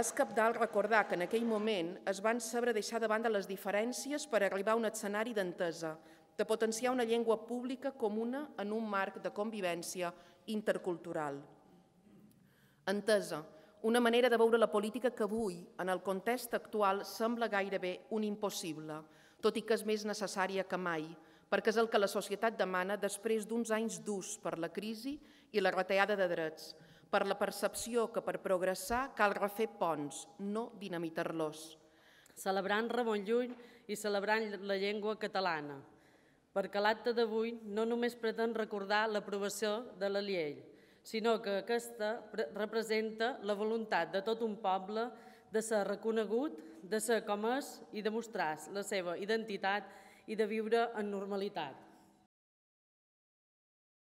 és dalt recordar que en aquell moment es van saber deixar de banda les diferències per arribar a un escenari d'entesa, de potenciar una llengua pública comuna en un marc de convivència intercultural. Entesa, una manera de veure la política que avui, en el context actual, sembla gairebé un impossible, tot i que és més necessària que mai, perquè és el que la societat demana després d'uns anys durs per la crisi i la retallada de drets, per la percepció que per progressar cal refer ponts, no dinamitar-los. Celebrant Ramon Llull i celebrant la llengua catalana, perquè l'acte d'avui no només pretén recordar l'aprovació de la llei, sinó que aquesta representa la voluntat de tot un poble de ser reconegut, de ser com és i demostrar la seva identitat i de viure en normalitat.